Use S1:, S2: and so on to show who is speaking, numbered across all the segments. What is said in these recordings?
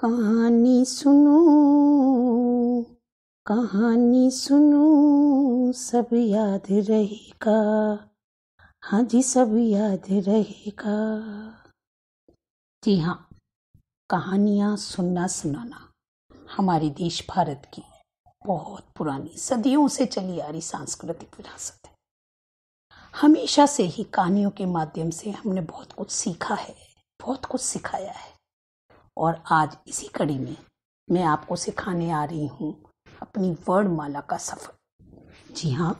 S1: कहानी सुनो कहानी सुनो सब याद रहेगा हाँ जी सब याद रहेगा जी हाँ कहानियाँ सुनना सुनाना हमारे देश भारत की बहुत पुरानी सदियों से चली आ रही सांस्कृतिक विरासत है हमेशा से ही कहानियों के माध्यम से हमने बहुत कुछ सीखा है बहुत कुछ सिखाया है और आज इसी कड़ी में मैं आपको सिखाने आ रही हूँ अपनी वर्णमाला का सफ़र जी हाँ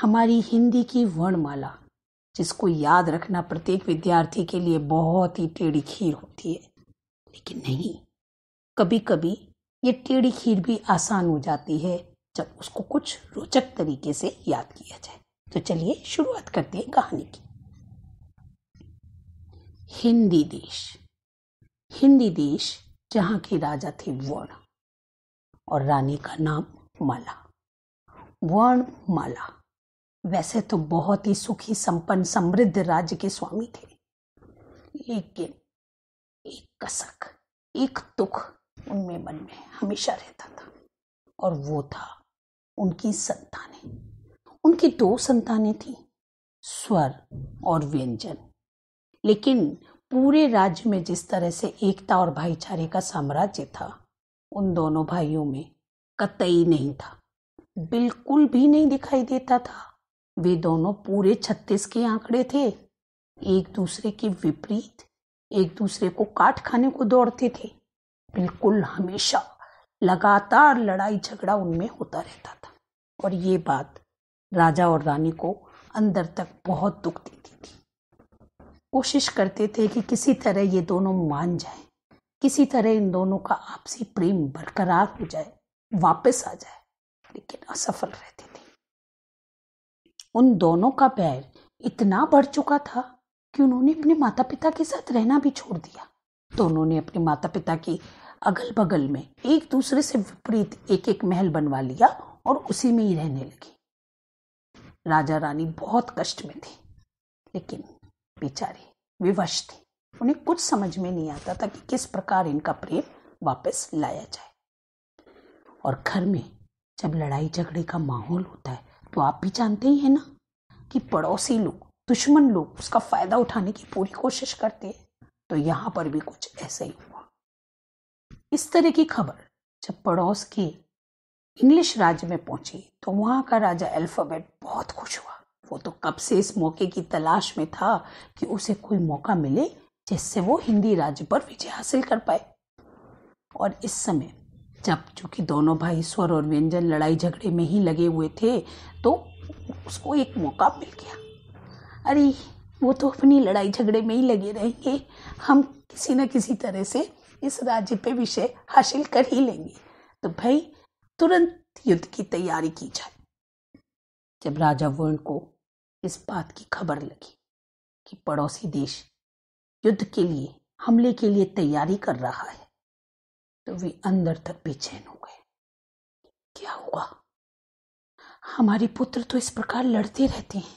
S1: हमारी हिंदी की वर्णमाला जिसको याद रखना प्रत्येक विद्यार्थी के लिए बहुत ही टेढ़ी खीर होती है लेकिन नहीं कभी कभी ये टेढ़ी खीर भी आसान हो जाती है जब उसको कुछ रोचक तरीके से याद किया जाए तो चलिए शुरुआत करते हैं कहानी की हिंदी देश हिंदी देश जहाँ के राजा थे वर्ण और रानी का नाम माला वर्ण माला वैसे तो बहुत ही सुखी संपन्न समृद्ध राज्य के स्वामी थे लेकिन एक कसक एक दुख उनमें मन में हमेशा रहता था और वो था उनकी संतानें उनकी दो संतानें थी स्वर और व्यंजन लेकिन पूरे राज्य में जिस तरह से एकता और भाईचारे का साम्राज्य था उन दोनों भाइयों में कतई नहीं था बिल्कुल भी नहीं दिखाई देता था वे दोनों पूरे छत्तीस के आंकड़े थे एक दूसरे के विपरीत एक दूसरे को काट खाने को दौड़ते थे बिल्कुल हमेशा लगातार लड़ाई झगड़ा उनमें होता रहता था और ये बात राजा और रानी को अंदर तक बहुत दुख देती थी कोशिश करते थे कि किसी तरह ये दोनों मान जाएं, किसी तरह इन दोनों का आपसी प्रेम बरकरार हो जाए वापस आ जाए लेकिन असफल रहती थी उन दोनों का पैर इतना बढ़ चुका था कि उन्होंने अपने माता पिता के साथ रहना भी छोड़ दिया दोनों तो ने अपने माता पिता की अगल बगल में एक दूसरे से विपरीत एक एक महल बनवा लिया और उसी में ही रहने लगी राजा रानी बहुत कष्ट में थी लेकिन बेचारी विवश थी उन्हें कुछ समझ में नहीं आता था कि किस प्रकार इनका प्रेम वापस लाया जाए और घर में जब लड़ाई झगड़े का माहौल होता है तो आप भी जानते ही हैं ना कि पड़ोसी लोग दुश्मन लोग उसका फायदा उठाने की पूरी कोशिश करते हैं तो यहां पर भी कुछ ऐसा ही हुआ इस तरह की खबर जब पड़ोस के इंग्लिश राज्य में पहुंची तो वहां का राजा अल्फाबेट बहुत खुश हुआ वो तो कब से इस मौके की तलाश में था कि उसे कोई मौका मिले जिससे वो हिंदी राज्य पर विजय हासिल कर पाए और इस समय जब चूंकि दोनों भाई स्वर और व्यंजन लड़ाई झगड़े में ही लगे हुए थे तो उसको एक मौका मिल गया अरे वो तो अपनी लड़ाई झगड़े में ही लगे रहेंगे हम किसी न किसी तरह से इस राज्य पे विषय हासिल कर ही लेंगे तो भाई तुरंत युद्ध की तैयारी की जाए जब राजा वर्ण को इस बात की खबर लगी कि पड़ोसी देश युद्ध के लिए हमले के लिए तैयारी कर रहा है तो वे अंदर तक बेचैन हो गए क्या हुआ हमारे पुत्र तो इस प्रकार लड़ते रहते हैं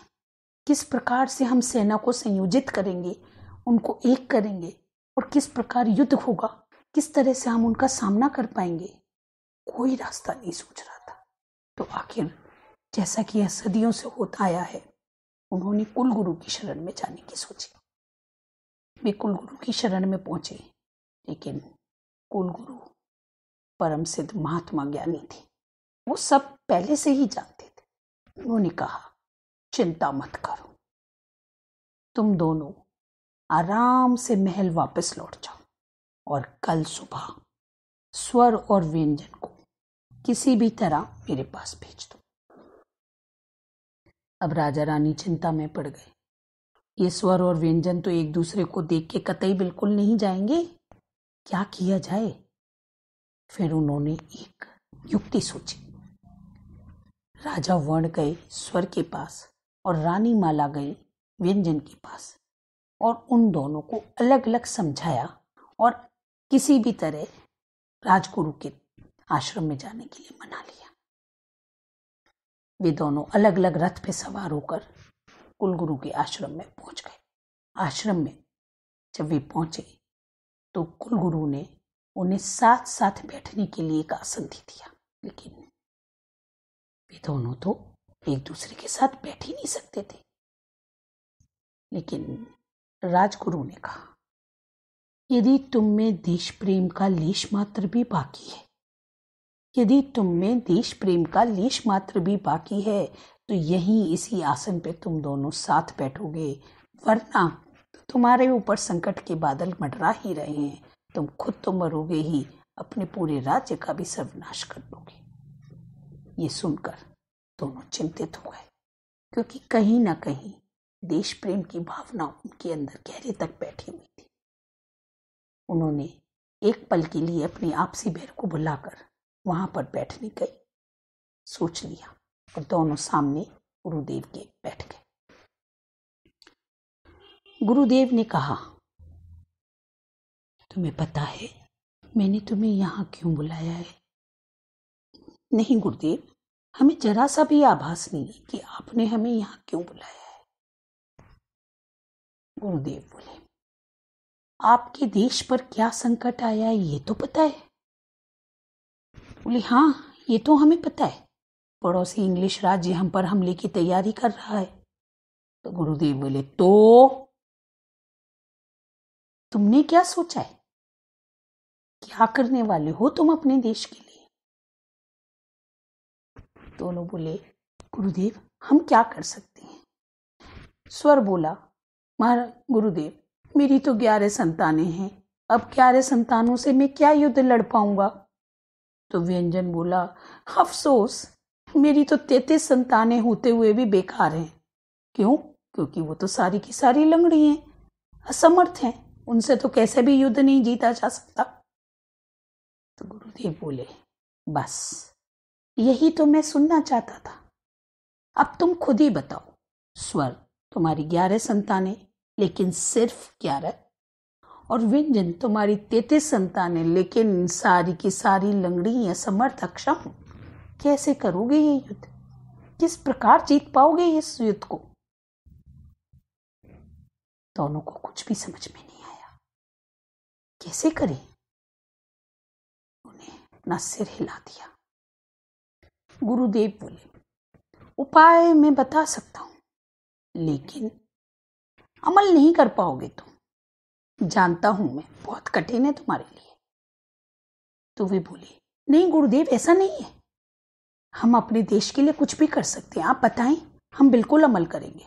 S1: किस प्रकार से हम सेना को संयोजित करेंगे उनको एक करेंगे और किस प्रकार युद्ध होगा किस तरह से हम उनका सामना कर पाएंगे कोई रास्ता नहीं सोच रहा था तो आखिर जैसा कि यह सदियों से होता आया है उन्होंने कुल गुरु की शरण में जाने की सोची वे कुल गुरु की शरण में पहुंचे लेकिन कुल गुरु परम सिद्ध महात्मा ज्ञानी थे वो सब पहले से ही जानते थे उन्होंने कहा चिंता मत करो तुम दोनों आराम से महल वापस लौट जाओ और कल सुबह स्वर और व्यंजन को किसी भी तरह मेरे पास भेज दो अब राजा रानी चिंता में पड़ गए ये स्वर और व्यंजन तो एक दूसरे को देख के कतई बिल्कुल नहीं जाएंगे क्या किया जाए फिर उन्होंने एक युक्ति सोची राजा वर्ण गए स्वर के पास और रानी माला गई व्यंजन के पास और उन दोनों को अलग अलग समझाया और किसी भी तरह राजगुरु के आश्रम में जाने के लिए मना लिया वे दोनों अलग अलग रथ पे सवार होकर कुलगुरु के आश्रम में पहुंच गए आश्रम में जब वे पहुंचे तो कुलगुरु ने उन्हें साथ साथ बैठने के लिए एक आसन दे दिया लेकिन वे दोनों तो एक दूसरे के साथ बैठ ही नहीं सकते थे लेकिन राजगुरु ने कहा यदि तुम में देश प्रेम का लेश मात्र भी बाकी है यदि तुम में देश प्रेम का लेश मात्र भी बाकी है तो यही इसी आसन पे तुम दोनों साथ बैठोगे वरना तो तुम्हारे ऊपर संकट के बादल मटरा ही रहे हैं तुम खुद तो मरोगे ही अपने पूरे राज्य का भी सर्वनाश कर लोगे ये सुनकर दोनों चिंतित हो गए क्योंकि कहीं ना कहीं देश प्रेम की भावना उनके अंदर गहरे तक बैठी हुई थी उन्होंने एक पल के लिए अपने आपसी बैर को भुलाकर वहां पर बैठने गई सोच लिया और दोनों सामने गुरुदेव के बैठ गए गुरुदेव ने कहा तुम्हें पता है मैंने तुम्हें यहाँ क्यों बुलाया है नहीं गुरुदेव हमें जरा सा भी आभास नहीं है कि आपने हमें यहाँ क्यों बुलाया है गुरुदेव बोले आपके देश पर क्या संकट आया है ये तो पता है बोली हाँ ये तो हमें पता है पड़ोसी इंग्लिश राज्य हम पर हमले की तैयारी कर रहा है तो गुरुदेव बोले तो तुमने क्या सोचा है क्या करने वाले हो तुम अपने देश के लिए दोनों बोले गुरुदेव हम क्या कर सकते हैं स्वर बोला महाराज गुरुदेव मेरी तो ग्यारह संतानें हैं अब ग्यारह संतानों से मैं क्या युद्ध लड़ पाऊंगा तो व्यंजन बोला अफसोस मेरी तो तैतीस संतानें होते हुए भी बेकार हैं क्यों क्योंकि वो तो सारी की सारी लंगड़ी हैं असमर्थ हैं उनसे तो कैसे भी युद्ध नहीं जीता जा सकता तो गुरुदेव बोले बस यही तो मैं सुनना चाहता था अब तुम खुद ही बताओ स्वर तुम्हारी ग्यारह संतानें लेकिन सिर्फ ग्यारह और व्यंजन तुम्हारी संतान है लेकिन सारी की सारी लंगड़ी या समर्थ अक्षम कैसे करोगे ये युद्ध किस प्रकार जीत पाओगे इस युद्ध को दोनों को कुछ भी समझ में नहीं आया कैसे करें उन्हें अपना सिर हिला दिया गुरुदेव बोले उपाय मैं बता सकता हूं लेकिन अमल नहीं कर पाओगे तुम जानता हूं मैं बहुत कठिन है तुम्हारे लिए तो वे बोले नहीं गुरुदेव ऐसा नहीं है हम अपने देश के लिए कुछ भी कर सकते हैं आप बताएं हम बिल्कुल अमल करेंगे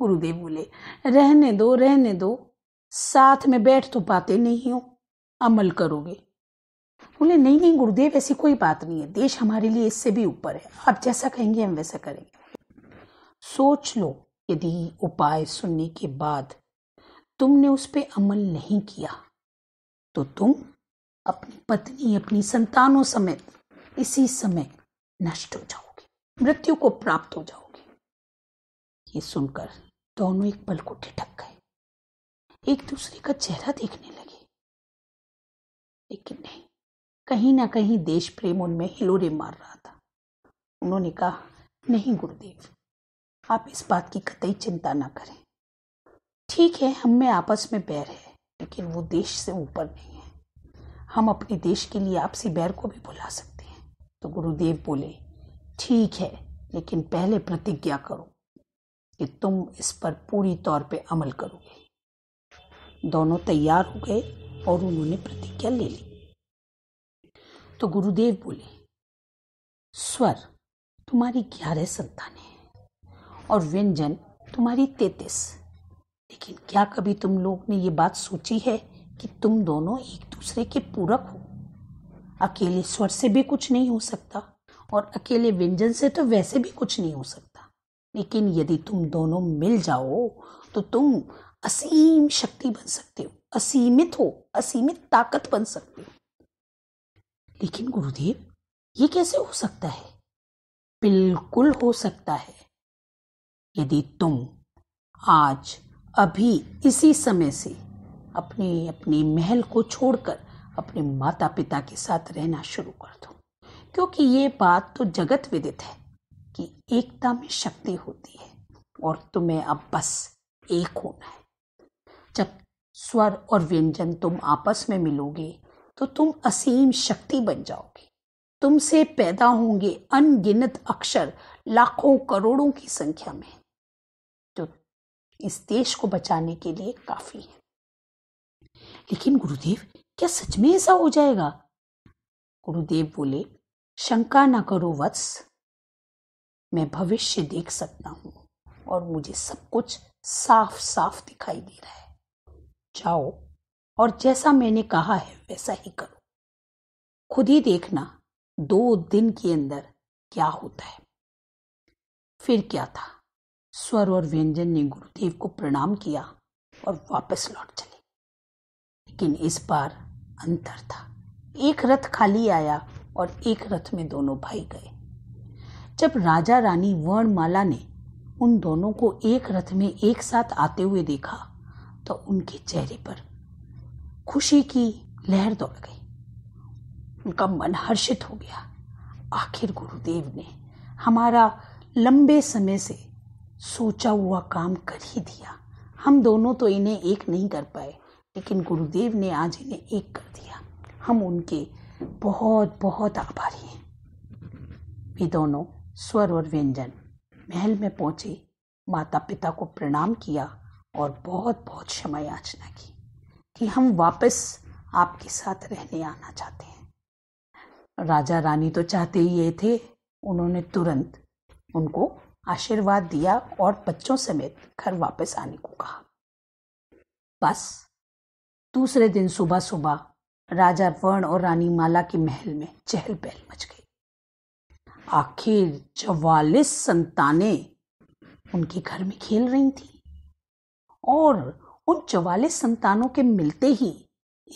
S1: गुरुदेव बोले रहने दो रहने दो साथ में बैठ तो पाते नहीं हो अमल करोगे बोले नहीं नहीं गुरुदेव ऐसी कोई बात नहीं है देश हमारे लिए इससे भी ऊपर है आप जैसा कहेंगे हम वैसा करेंगे सोच लो यदि उपाय सुनने के बाद तुमने उस पर अमल नहीं किया तो तुम अपनी पत्नी अपनी संतानों समेत इसी समय नष्ट हो जाओगे मृत्यु को प्राप्त हो जाओगे ये सुनकर दोनों एक पल को ठिठक गए एक दूसरे का चेहरा देखने लगे लेकिन नहीं कहीं ना कहीं देश प्रेम उनमें हिलोरे मार रहा था उन्होंने कहा नहीं गुरुदेव आप इस बात की कतई चिंता ना करें ठीक है हम में आपस में बैर है लेकिन वो देश से ऊपर नहीं है हम अपने देश के लिए आपसी बैर को भी बुला सकते हैं तो गुरुदेव बोले ठीक है लेकिन पहले प्रतिज्ञा करो कि तुम इस पर पूरी तौर पे अमल करोगे दोनों तैयार हो गए और उन्होंने प्रतिज्ञा ले ली तो गुरुदेव बोले स्वर तुम्हारी ग्यारह संतान है और व्यंजन तुम्हारी तैतीस लेकिन क्या कभी तुम लोग ने ये बात सोची है कि तुम दोनों एक दूसरे के पूरक हो अकेले स्वर से भी कुछ नहीं हो सकता और अकेले व्यंजन से तो वैसे भी कुछ नहीं हो सकता लेकिन यदि तुम दोनों मिल जाओ तो तुम असीम शक्ति बन सकते हो असीमित हो असीमित ताकत बन सकते हो लेकिन गुरुदेव ये कैसे हो सकता है बिल्कुल हो सकता है यदि तुम आज अभी इसी समय से अपने अपने महल को छोड़कर अपने माता पिता के साथ रहना शुरू कर दो क्योंकि ये बात तो जगत विदित है कि एकता में शक्ति होती है और तुम्हें अब बस एक होना है जब स्वर और व्यंजन तुम आपस में मिलोगे तो तुम असीम शक्ति बन जाओगे तुमसे पैदा होंगे अनगिनत अक्षर लाखों करोड़ों की संख्या में इस देश को बचाने के लिए काफी है लेकिन गुरुदेव क्या सच में ऐसा हो जाएगा गुरुदेव बोले शंका ना करो वत्स मैं भविष्य देख सकता हूं और मुझे सब कुछ साफ साफ दिखाई दे रहा है जाओ और जैसा मैंने कहा है वैसा ही करो खुद ही देखना दो दिन के अंदर क्या होता है फिर क्या था स्वर और व्यंजन ने गुरुदेव को प्रणाम किया और वापस लौट चले लेकिन इस बार अंतर था एक रथ खाली आया और एक रथ में दोनों भाई गए जब राजा रानी वर्णमाला ने उन दोनों को एक रथ में एक साथ आते हुए देखा तो उनके चेहरे पर खुशी की लहर दौड़ गई उनका मन हर्षित हो गया आखिर गुरुदेव ने हमारा लंबे समय से सोचा हुआ काम कर ही दिया हम दोनों तो इन्हें एक नहीं कर पाए लेकिन गुरुदेव ने आज इन्हें एक कर दिया हम उनके बहुत बहुत आभारी हैं वे दोनों स्वर और व्यंजन महल में पहुंचे माता पिता को प्रणाम किया और बहुत बहुत क्षमा याचना की कि हम वापस आपके साथ रहने आना चाहते हैं राजा रानी तो चाहते ही ये थे उन्होंने तुरंत उनको आशीर्वाद दिया और बच्चों समेत घर वापस आने को कहा बस दूसरे दिन सुबह सुबह राजा वर्ण और रानी माला के महल में चहल पहल मच गई आखिर चवालीस संताने उनके घर में खेल रही थी और उन चवालीस संतानों के मिलते ही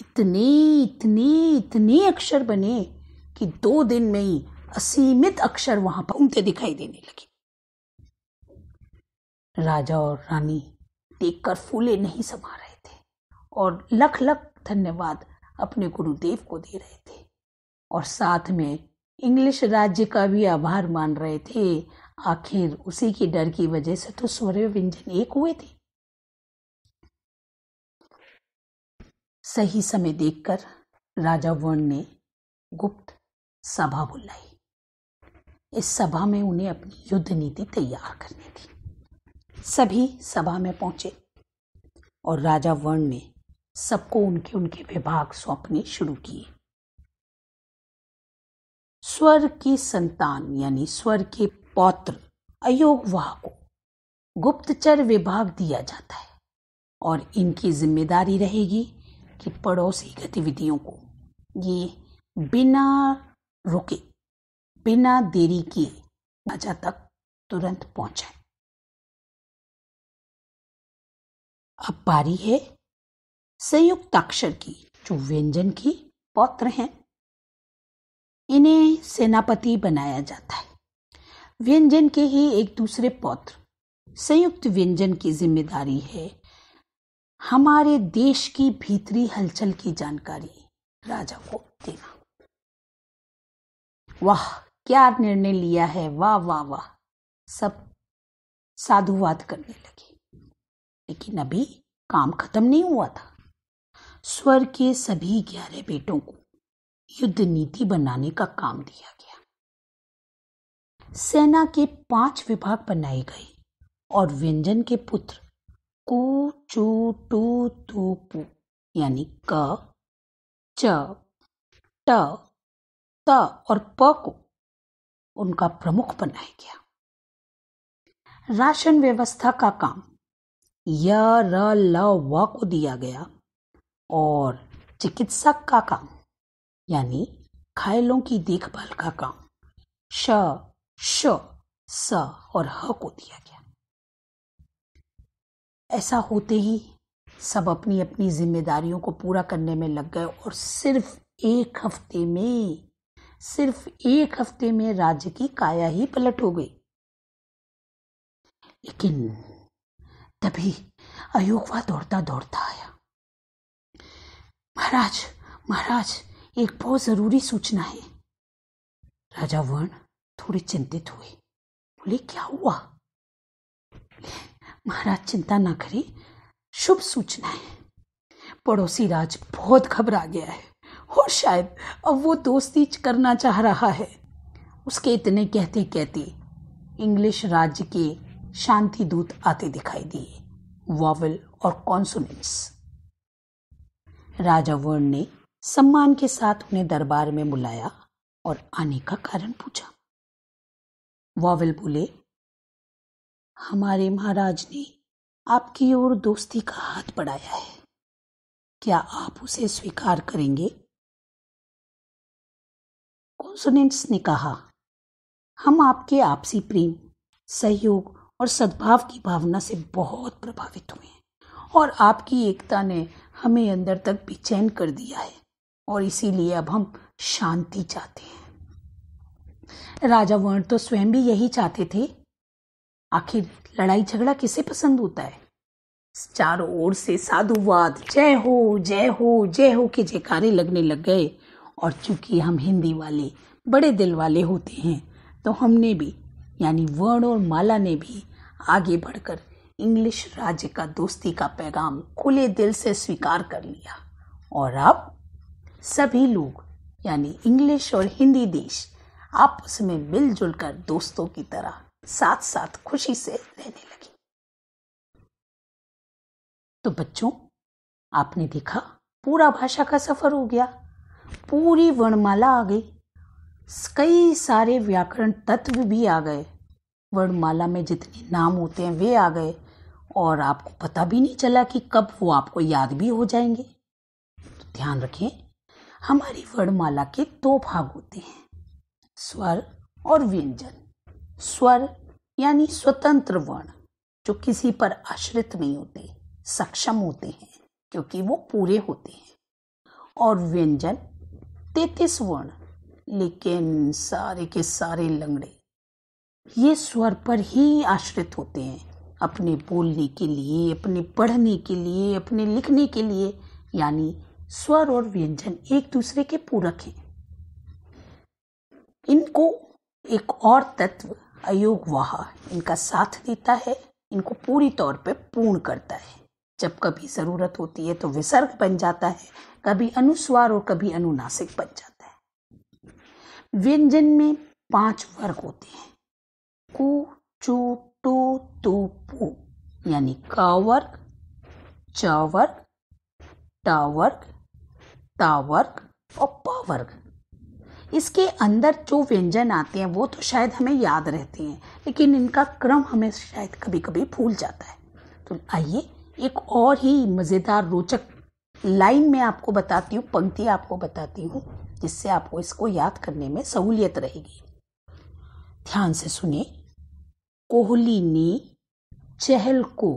S1: इतने इतने इतने अक्षर बने कि दो दिन में ही असीमित अक्षर वहां पर उमते दिखाई देने लगे राजा और रानी देखकर फूले नहीं समा रहे थे और लख लख धन्यवाद अपने गुरुदेव को दे रहे थे और साथ में इंग्लिश राज्य का भी आभार मान रहे थे आखिर उसी के डर की वजह से तो सूर्य व्यंजन एक हुए थे सही समय देखकर राजा वर्ण ने गुप्त सभा बुलाई इस सभा में उन्हें अपनी युद्ध नीति तैयार करनी थी सभी सभा में पहुंचे और राजा वर्ण ने सबको उनके उनके विभाग सौंपने शुरू किए स्वर की संतान यानी स्वर के पौत्र अयोगवाह को गुप्तचर विभाग दिया जाता है और इनकी जिम्मेदारी रहेगी कि पड़ोसी गतिविधियों को ये बिना रुके बिना देरी किए राजा तक तुरंत पहुंचाए अब पारी है संयुक्ताक्षर की जो व्यंजन की पौत्र हैं इन्हें सेनापति बनाया जाता है व्यंजन के ही एक दूसरे पौत्र संयुक्त व्यंजन की जिम्मेदारी है हमारे देश की भीतरी हलचल की जानकारी राजा को देना वाह क्या निर्णय लिया है वाह वाह वाह सब साधुवाद करने लगे लेकिन अभी काम खत्म नहीं हुआ था स्वर के सभी ग्यारह बेटों को युद्ध नीति बनाने का काम दिया गया सेना के पांच विभाग बनाए गए और व्यंजन के पुत्र कु चू टू तू पू यानी क च ट त और प को उनका प्रमुख बनाया गया राशन व्यवस्था का काम यारालावा को दिया गया और चिकित्सक का काम यानी घायलों की देखभाल का काम श श स और ह को दिया गया ऐसा होते ही सब अपनी अपनी जिम्मेदारियों को पूरा करने में लग गए और सिर्फ एक हफ्ते में सिर्फ एक हफ्ते में राज्य की काया ही पलट हो गई लेकिन तभी अयोगवा दौड़ता दौड़ता आया महाराज महाराज एक बहुत ज़रूरी सूचना है राजा वर्ण थोड़े चिंतित हुए बोले क्या हुआ महाराज चिंता ना करें शुभ सूचना है पड़ोसी राज बहुत घबरा गया है और शायद अब वो दोस्ती करना चाह रहा है उसके इतने कहते कहते इंग्लिश राज्य के शांति दूत आते दिखाई दिए वॉवल और कॉन्सोनेंट्स राजा वर्ण ने सम्मान के साथ उन्हें दरबार में बुलाया और आने का कारण पूछा वॉवल बोले हमारे महाराज ने आपकी ओर दोस्ती का हाथ बढ़ाया है क्या आप उसे स्वीकार करेंगे कॉन्सोनेंट्स ने कहा हम आपके आपसी प्रेम सहयोग और सद्भाव की भावना से बहुत प्रभावित हुए हैं और आपकी एकता ने हमें अंदर तक बेचैन कर दिया है और इसीलिए अब हम शांति चाहते हैं राजा वर्ण तो स्वयं भी यही चाहते थे आखिर लड़ाई झगड़ा किसे पसंद होता है चारों ओर से साधुवाद जय हो जय हो जय हो के जयकारे लगने लग गए और चूंकि हम हिंदी वाले बड़े दिल वाले होते हैं तो हमने भी यानी वर्ण और माला ने भी आगे बढ़कर इंग्लिश राज्य का दोस्ती का पैगाम खुले दिल से स्वीकार कर लिया और अब सभी लोग यानी इंग्लिश और हिंदी देश आपस में मिलजुल कर दोस्तों की तरह साथ साथ खुशी से रहने लगे तो बच्चों आपने देखा पूरा भाषा का सफर हो गया पूरी वर्णमाला आ गई कई सारे व्याकरण तत्व भी आ गए वर्णमाला में जितने नाम होते हैं वे आ गए और आपको पता भी नहीं चला कि कब वो आपको याद भी हो जाएंगे तो ध्यान रखें हमारी वर्णमाला के दो भाग होते हैं स्वर और व्यंजन स्वर यानी स्वतंत्र वर्ण जो किसी पर आश्रित नहीं होते सक्षम होते हैं क्योंकि वो पूरे होते हैं और व्यंजन तैतीस वर्ण लेकिन सारे के सारे लंगड़े ये स्वर पर ही आश्रित होते हैं अपने बोलने के लिए अपने पढ़ने के लिए अपने लिखने के लिए यानी स्वर और व्यंजन एक दूसरे के पूरक हैं इनको एक और तत्व अयोग वाह इनका साथ देता है इनको पूरी तौर पर पूर्ण करता है जब कभी ज़रूरत होती है तो विसर्ग बन जाता है कभी अनुस्वार और कभी अनुनासिक बन जाता है व्यंजन में पांच वर्ग होते हैं कु चू टू तू पू यानी कावर्क चावर्क टावर्क टावर और पावर्क इसके अंदर जो व्यंजन आते हैं वो तो शायद हमें याद रहते हैं लेकिन इनका क्रम हमें शायद कभी कभी भूल जाता है तो आइए एक और ही मज़ेदार रोचक लाइन में आपको बताती हूँ पंक्ति आपको बताती हूँ जिससे आपको इसको याद करने में सहूलियत रहेगी ध्यान से सुनिए कोहली ने चहल को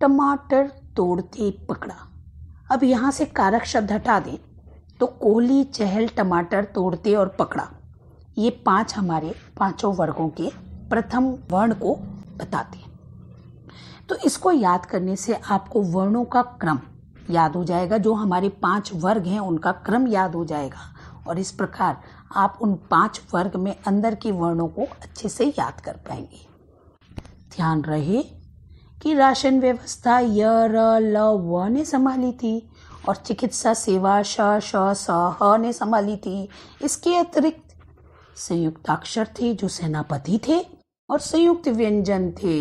S1: टमाटर तोड़ते पकड़ा अब यहाँ से कारक शब्द हटा दें तो कोहली चहल टमाटर तोड़ते और पकड़ा ये पांच हमारे पांचों वर्गों के प्रथम वर्ण को बताते हैं तो इसको याद करने से आपको वर्णों का क्रम याद हो जाएगा जो हमारे पांच वर्ग हैं उनका क्रम याद हो जाएगा और इस प्रकार आप उन पांच वर्ग में अंदर के वर्णों को अच्छे से याद कर पाएंगे ध्यान रहे कि राशन व्यवस्था य र ल व ने संभाली थी और चिकित्सा सेवा श श स ह ने संभाली थी इसके अतिरिक्त संयुक्ताक्षर थे जो सेनापति थे और संयुक्त व्यंजन थे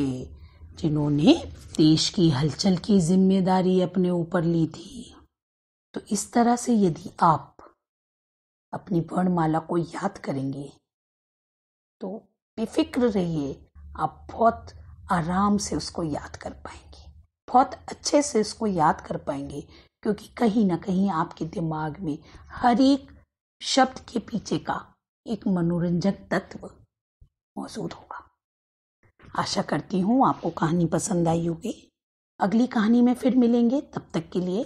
S1: जिन्होंने देश की हलचल की जिम्मेदारी अपने ऊपर ली थी तो इस तरह से यदि आप अपनी वर्णमाला को याद करेंगे तो बेफिक्र रहिए आप बहुत आराम से उसको याद कर पाएंगे बहुत अच्छे से उसको याद कर पाएंगे क्योंकि कहीं ना कहीं आपके दिमाग में हर एक शब्द के पीछे का एक मनोरंजक तत्व मौजूद होगा आशा करती हूँ आपको कहानी पसंद आई होगी अगली कहानी में फिर मिलेंगे तब तक के लिए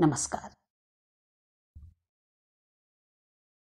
S1: नमस्कार